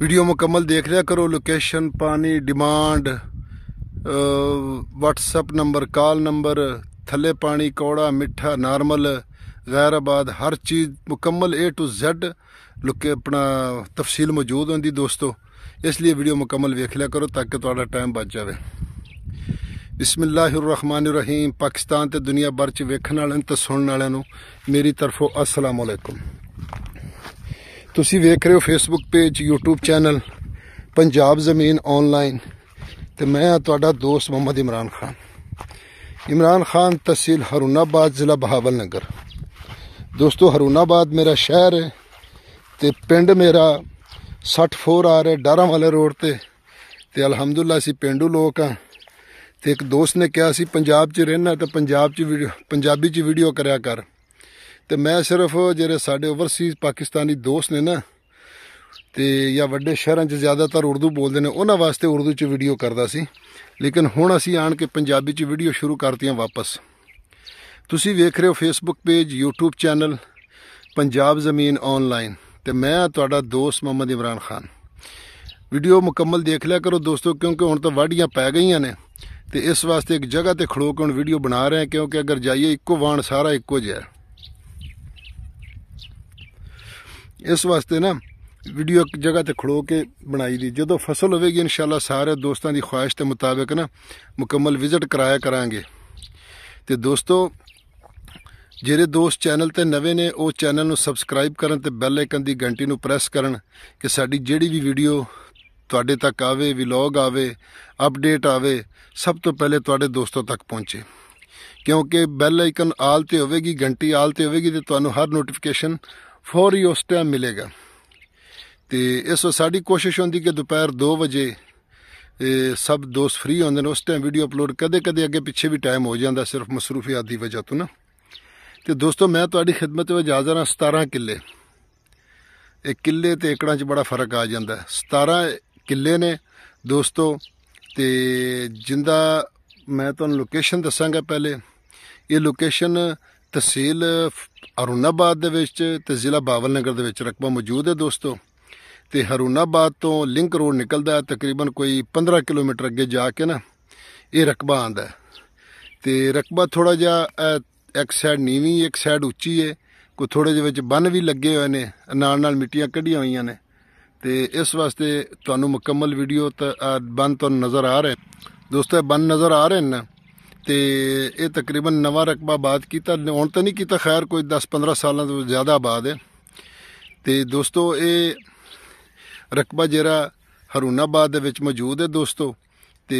video ਮੁਕੰਮਲ ਦੇਖ ਲਿਆ ਕਰੋ ਲੋਕੇਸ਼ਨ ਪਾਣੀ demand WhatsApp number call number ਥੱਲੇ ਪਾਣੀ ਕੋੜਾ ਮਿੱਠਾ ਨਾਰਮਲ ਗੈਰਬਾਦ ਹਰ ਚੀਜ਼ ਮੁਕੰਮਲ A to Z ਲੋਕੇ ਆਪਣਾ ਤਫਸੀਲ ਮੌਜੂਦ ਹੁੰਦੀ ਦੋਸਤੋ ਇਸ ਲਈ ਵੀਡੀਓ ਮੁਕੰਮਲ ਵੇਖ ਲਿਆ ਕਰੋ ਤਾਂ ਕਿ ਤੁਹਾਡਾ ਟਾਈਮ ਬਚ ਜਾਵੇ ਬਿਸਮਿਲ੍ਲਾਹਿਰਰਹਿਮਾਨਿਰਰਹੀਮ ਪਾਕਿਸਤਾਨ ਤੇ ਦੁਨੀਆ ਭਰ ਚ ਵੇਖਣ ਵਾਲਿਆਂ ਤੇ ਸੁਣਨ ਵਾਲਿਆਂ ਨੂੰ ਮੇਰੀ ਤਰਫੋਂ ਅਸਲਾਮ ਤੁਸੀਂ ਵੇਖ ਰਹੇ ਹੋ Facebook page YouTube channel Punjab ਜ਼ਮੀਨ ਆਨਲਾਈਨ ਤੇ ਮੈਂ ਆ ਤੁਹਾਡਾ ਦੋਸਤ ਮੁਹੰਮਦ ਇਮਰਾਨ ਖਾਨ ਇਮਰਾਨ ਖਾਨ ਤਹਿਸੀਲ ਹਰੂਨਾਬਾਦ ਜ਼ਿਲ੍ਹਾ ਬਹਾਵਲ ਨਗਰ ਦੋਸਤੋ ਹਰੂਨਾਬਾਦ ਮੇਰਾ ਸ਼ਹਿਰ ਹੈ ਤੇ ਪਿੰਡ ਮੇਰਾ 64 ਆ ਰਿਹਾ ਡਾਰਾਂ ਵਾਲੇ ਰੋਡ ਤੇ ਤੇ ਅਲਹਮਦੁਲਿਲਾ ਅਸੀਂ ਪਿੰਡੂ ਲੋਕ ਆ ਤੇ ਇੱਕ ਦੋਸਤ ਨੇ ਕਿਹਾ ਸੀ ਪੰਜਾਬ 'ਚ ਰਹਿਣਾ ਤਾਂ ਪੰਜਾਬ 'ਚ ਪੰਜਾਬੀ 'ਚ ਵੀਡੀਓ ਕਰਿਆ ਕਰ ਤੇ ਮੈਂ ਸਿਰਫ ਜਿਹੜੇ ਸਾਡੇ ਓਵਰਸੀਜ਼ ਪਾਕਿਸਤਾਨੀ ਦੋਸਤ ਨੇ ਨਾ ਤੇ ਜਾਂ ਵੱਡੇ ਸ਼ਹਿਰਾਂ 'ਚ ਜ਼ਿਆਦਾਤਰ ਉਰਦੂ ਬੋਲਦੇ ਨੇ ਉਹਨਾਂ ਵਾਸਤੇ ਉਰਦੂ 'ਚ ਵੀਡੀਓ ਕਰਦਾ ਸੀ ਲੇਕਿਨ ਹੁਣ ਅਸੀਂ ਆਣ ਕੇ ਪੰਜਾਬੀ 'ਚ ਵੀਡੀਓ ਸ਼ੁਰੂ ਕਰਤੀਆਂ ਵਾਪਸ ਤੁਸੀਂ ਵੇਖ ਰਹੇ ਹੋ Facebook page YouTube channel Punjab ਜ਼ਮੀਨ ਆਨਲਾਈਨ ਤੇ ਮੈਂ ਤੁਹਾਡਾ ਦੋਸਤ ਮੁਹੰਮਦ ਇਮਰਾਨ ਖਾਨ ਵੀਡੀਓ ਮੁਕੰਮਲ ਦੇਖ ਲਿਆ ਕਰੋ ਦੋਸਤੋ ਕਿਉਂਕਿ ਹੁਣ ਤਾਂ ਵਾਢੀਆਂ ਪੈ ਗਈਆਂ ਨੇ ਤੇ ਇਸ ਵਾਸਤੇ ਇੱਕ ਜਗ੍ਹਾ ਤੇ ਖੜੋ ਕੇ ਹੁਣ ਵੀਡੀਓ ਬਣਾ ਰਹੇ ਹਾਂ ਕਿਉਂਕਿ ਅਗਰ ਜਾਈਏ ਇੱਕੋ ਵਾਣ ਸਾਰਾ ਇੱਕੋ ਜਿਹਾ ਇਸ ਵਾਸਤੇ ਨਾ ਵੀਡੀਓ ਇੱਕ ਜਗ੍ਹਾ ਤੇ ਖੜੋ ਕੇ ਬਣਾਈ ਦੀ ਜਦੋਂ ਫਸਲ ਹੋਵੇਗੀ ਇਨਸ਼ਾਅੱਲਾ ਸਾਰੇ ਦੋਸਤਾਂ ਦੀ ਖੁਆਇਸ਼ ਤੇ ਮੁਤਾਬਕ ਨਾ ਮੁਕੰਮਲ ਵਿਜ਼ਿਟ ਕਰਾਇਆ ਕਰਾਂਗੇ ਤੇ ਦੋਸਤੋ ਜਿਹੜੇ ਦੋਸਤ ਚੈਨਲ ਤੇ ਨਵੇਂ ਨੇ ਉਹ ਚੈਨਲ ਨੂੰ ਸਬਸਕ੍ਰਾਈਬ ਕਰਨ ਤੇ ਬੈਲ ਆਈਕਨ ਦੀ ਘੰਟੀ ਨੂੰ ਪ੍ਰੈਸ ਕਰਨ ਕਿ ਸਾਡੀ ਜਿਹੜੀ ਵੀ ਵੀਡੀਓ ਤੁਹਾਡੇ ਤੱਕ ਆਵੇ ਵਲੌਗ ਆਵੇ ਅਪਡੇਟ ਆਵੇ ਸਭ ਤੋਂ ਪਹਿਲੇ ਤੁਹਾਡੇ ਦੋਸਤੋਂ ਤੱਕ ਪਹੁੰਚੇ ਕਿਉਂਕਿ ਬੈਲ ਆਈਕਨ ਆਲ ਤੇ ਹੋਵੇਗੀ ਘੰਟੀ ਆਲ ਤੇ ਹੋਵੇਗੀ ਤੇ ਤੁਹਾਨੂੰ ਹਰ ਨੋਟੀਫਿਕੇਸ਼ਨ ਫੌਰੀ ਉਸ ਟਾਈਮ ਮਿਲੇਗਾ ਤੇ ਇਸ ਵਾਰ ਸਾਡੀ ਕੋਸ਼ਿਸ਼ ਹੁੰਦੀ ਕਿ ਦੁਪਹਿਰ 2 ਵਜੇ ਸਭ ਦੋਸਤ ਫ੍ਰੀ ਹੁੰਦੇ ਨੇ ਉਸ ਟਾਈਮ ਵੀਡੀਓ ਅਪਲੋਡ ਕਦੇ ਕਦੇ ਅੱਗੇ ਪਿੱਛੇ ਵੀ ਟਾਈਮ ਹੋ ਜਾਂਦਾ ਸਿਰਫ ਮਸਰੂਫੀ ਦੀ ਵਜ੍ਹਾ ਤੋਂ ਨਾ ਤੇ ਦੋਸਤੋ ਮੈਂ ਤੁਹਾਡੀ ਖidmat ਵਿੱਚ ਹਾਜ਼ਰ ਹਾਂ 17 ਕਿੱਲੇ ਇਹ ਕਿੱਲੇ ਤੇ ਏਕੜਾਂ 'ਚ ਬੜਾ ਫਰਕ ਆ ਜਾਂਦਾ 17 ਕਿੱਲੇ ਨੇ ਦੋਸਤੋ ਤੇ ਜਿੰਦਾ ਮੈਂ ਤੁਹਾਨੂੰ ਲੋਕੇਸ਼ਨ ਦੱਸਾਂਗਾ ਪਹਿਲੇ ਇਹ ਲੋਕੇਸ਼ਨ ਤਹਿਸੀਲ ਅਰੁਨਾਬਾਦ ਦੇ ਵਿੱਚ ਤੇ ਜ਼ਿਲ੍ਹਾ ਬਾਵਲਨਗਰ ਦੇ ਵਿੱਚ ਰਕਬਾ ਮੌਜੂਦ ਹੈ ਦੋਸਤੋ ਤੇ ਹਰੂਨਾਬਾਦ ਤੋਂ ਲਿੰਕ ਰੋਡ ਨਿਕਲਦਾ ਹੈ ਤਕਰੀਬਨ ਕੋਈ 15 ਕਿਲੋਮੀਟਰ ਅੱਗੇ ਜਾ ਕੇ ਨਾ ਇਹ ਰਕਬਾ ਆਂਦਾ ਤੇ ਰਕਬਾ ਥੋੜਾ ਜਿਹਾ ਇੱਕ ਸਾਈਡ ਨੀਵੀਂ ਇੱਕ ਸਾਈਡ ਉੱਚੀ ਹੈ ਕੋ ਥੋੜੇ ਜਿਹੇ ਵਿੱਚ ਬੰਨ ਵੀ ਲੱਗੇ ਹੋਏ ਨੇ ਨਾਲ ਨਾਲ ਮਿੱਟੀਆਂ ਕੱਢੀਆਂ ਹੋਈਆਂ ਨੇ ਤੇ ਇਸ ਵਾਸਤੇ ਤੁਹਾਨੂੰ ਮੁਕੰਮਲ ਵੀਡੀਓ ਤਾਂ ਬੰਨ ਤੋਂ ਨਜ਼ਰ ਆ ਰਹੇ ਦੋਸਤੋ ਬੰਨ ਨਜ਼ਰ ਆ ਰਹੇ ਨੇ ਤੇ ਇਹ ਤਕਰੀਬਨ ਨਵਾਂ ਰਕਬਾ ਬਾਤ ਕੀਤਾ ਹੁਣ ਤਾਂ ਨਹੀਂ ਕੀਤਾ ਖੈਰ ਕੋਈ 10-15 ਸਾਲਾਂ ਤੋਂ ਜ਼ਿਆਦਾ ਬਾਅਦ ਹੈ ਤੇ ਦੋਸਤੋ ਇਹ ਰਕਬਾ ਜਿਹੜਾ ਹਰੂਨਾਬਾਦ ਦੇ ਵਿੱਚ ਮੌਜੂਦ ਹੈ ਦੋਸਤੋ ਤੇ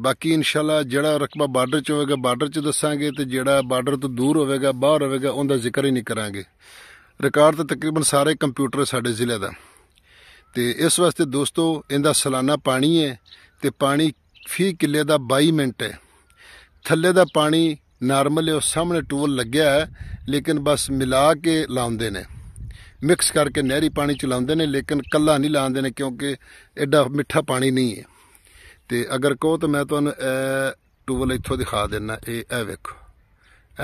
ਬਾਕੀ ਇਨਸ਼ਾਅੱਲਾ ਜਿਹੜਾ ਰਕਬਾ ਬਾਰਡਰ 'ਚ ਹੋਵੇਗਾ ਬਾਰਡਰ 'ਚ ਦੱਸਾਂਗੇ ਤੇ ਜਿਹੜਾ ਬਾਰਡਰ ਤੋਂ ਦੂਰ ਹੋਵੇਗਾ ਬਾਹਰ ਹੋਵੇਗਾ ਉਹਦਾ ਜ਼ਿਕਰ ਹੀ ਨਹੀਂ ਕਰਾਂਗੇ ਰਿਕਾਰਡ ਤਾਂ ਤਕਰੀਬਨ ਸਾਰੇ ਕੰਪਿਊਟਰ ਸਾਡੇ ਜ਼ਿਲ੍ਹੇ ਦਾ ਤੇ ਇਸ ਵਾਸਤੇ ਦੋਸਤੋ ਇਹਦਾ ਸਾਲਾਨਾ ਪਾਣੀ ਹੈ ਤੇ ਪਾਣੀ ਫੀ ਕਿੱਲੇ ਦਾ 22 ਮਿੰਟ ਹੈ ਥੱਲੇ ਦਾ ਪਾਣੀ ਨਾਰਮਲ ਹੈ ਉਹ ਸਾਹਮਣੇ ਟੂਲ ਲੱਗਿਆ ਹੈ ਲੇਕਿਨ ਬਸ ਮਿਲਾ ਕੇ ਲਾਉਂਦੇ ਨੇ ਮਿਕਸ ਕਰਕੇ ਨਹਿਰੀ ਪਾਣੀ ਚ ਲਾਉਂਦੇ ਨੇ ਲੇਕਿਨ ਕੱਲਾ ਨਹੀਂ ਲਾਉਂਦੇ ਨੇ ਕਿਉਂਕਿ ਐਡਾ ਮਿੱਠਾ ਪਾਣੀ ਨਹੀਂ ਹੈ ਤੇ ਅਗਰ ਕਹੋ ਤਾਂ ਮੈਂ ਤੁਹਾਨੂੰ ਇਹ ਟੂਲ ਇੱਥੋਂ ਦਿਖਾ ਦਿੰਨਾ ਇਹ ਇਹ ਵੇਖੋ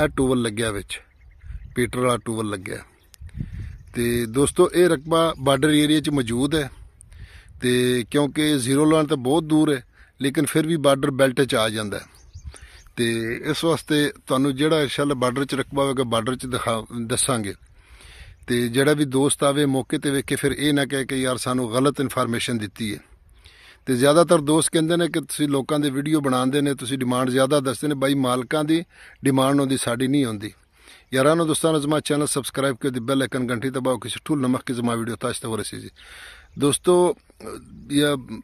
ਇਹ ਟੂਲ ਲੱਗਿਆ ਵਿੱਚ ਪੀਟਰ ਵਾਲਾ ਟੂਲ ਲੱਗਿਆ ਤੇ ਦੋਸਤੋ ਇਹ ਰਕਬਾ ਬਾਰਡਰ ਏਰੀਆ 'ਚ ਮੌਜੂਦ ਹੈ ਤੇ ਕਿਉਂਕਿ ਜ਼ੀਰੋ ਲਾਈਨ ਤਾਂ ਬਹੁਤ ਦੂਰ ਹੈ ਲੇਕਿਨ ਫਿਰ ਵੀ ਬਾਰਡਰ ਬੈਲਟ 'ਚ ਆ ਜਾਂਦਾ ਹੈ ਤੇ ਇਸ ਵਾਸਤੇ ਤੁਹਾਨੂੰ ਜਿਹੜਾ ਇਨਸ਼ਾਅੱਲਾ ਬਾਰਡਰ 'ਚ ਰਕਬਾ ਹੋਵੇਗਾ ਬਾਰਡਰ 'ਚ ਦਿਖਾ ਦੱਸਾਂਗੇ ਤੇ ਜਿਹੜਾ ਵੀ ਦੋਸਤ ਆਵੇ ਮੌਕੇ ਤੇ ਵੇਖ ਕੇ ਫਿਰ ਇਹ ਨਾ ਕਹੇ ਕਿ ਯਾਰ ਸਾਨੂੰ ਗਲਤ ਇਨਫੋਰਮੇਸ਼ਨ ਦਿੱਤੀ ਹੈ ਤੇ ਜ਼ਿਆਦਾਤਰ ਦੋਸਤ ਕਹਿੰਦੇ ਨੇ ਕਿ ਤੁਸੀਂ ਲੋਕਾਂ ਦੇ ਵੀਡੀਓ ਬਣਾਉਂਦੇ ਨੇ ਤੁਸੀਂ ਡਿਮਾਂਡ ਜ਼ਿਆਦਾ ਦੱਸਦੇ ਨੇ ਬਾਈ ਮਾਲਕਾਂ ਦੀ ਡਿਮਾਂਡ ਉਹਦੀ ਸਾਡੀ ਨਹੀਂ ਹੁੰਦੀ ਯਾਰਾਨੋ channel subscribe channel subscribe bell दी ਘੰਟੀ ਦਬਾਓ घंटी दबाओ ਨਮਕ ਕੀ ਜਮਾ ਵੀਡੀਓ ਤਾਂ ਇਸ ताज ਸੀ ਜੀ ਦੋਸਤੋ ਇਹ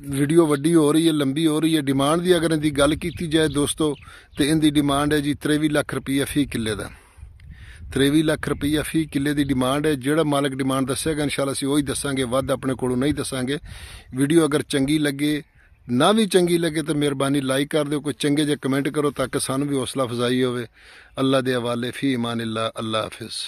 ਵੀਡੀਓ ਵੱਡੀ ਹੋ ਰਹੀ ਹੈ ਲੰਬੀ ਹੋ ਰਹੀ ਹੈ ਡਿਮਾਂਡ ਦੀ ਅਗਰ ਇਹਦੀ ਗੱਲ ਕੀਤੀ ਜਾਏ ਦੋਸਤੋ ਤੇ ਇਹਦੀ ਡਿਮਾਂਡ ਹੈ ਜੀ 23 ਲੱਖ ਰੁਪਈਆ ਫੀ ਕਿੱਲੇ ਦਾ 23 ਲੱਖ ਰੁਪਈਆ ਫੀ ਕਿੱਲੇ ਦੀ ਡਿਮਾਂਡ ਹੈ ਜਿਹੜਾ ਮਾਲਕ ਡਿਮਾਂਡ ਦੱਸੇਗਾ ਇਨਸ਼ਾਅੱਲਾ ਅਸੀਂ ਉਹੀ ਦੱਸਾਂਗੇ ਵੱਧ ਆਪਣੇ ਕੋਲੋਂ ਨਹੀਂ ਦੱਸਾਂਗੇ ਵੀਡੀਓ ਅਗਰ ਚੰਗੀ ਲੱਗੇ ਨਾ ਵੀ ਚੰਗੀ ਲੱਗੇ ਤਾਂ ਮਿਹਰਬਾਨੀ ਲਾਈਕ ਕਰ ਦਿਓ ਕੋਈ ਚੰਗੇ ਜਿਹੇ ਕਮੈਂਟ ਕਰੋ ਤਾਂ ਕਿ ਸਾਨੂੰ ਵੀ ਹੌਸਲਾ ਫਜ਼ਾਈ ਹੋਵੇ ਅੱਲਾ ਦੇ ਹਵਾਲੇ ਫੀ ਇਮਾਨ ਅੱਲਾ ਅੱਲਾ ਹਾਫਿਜ਼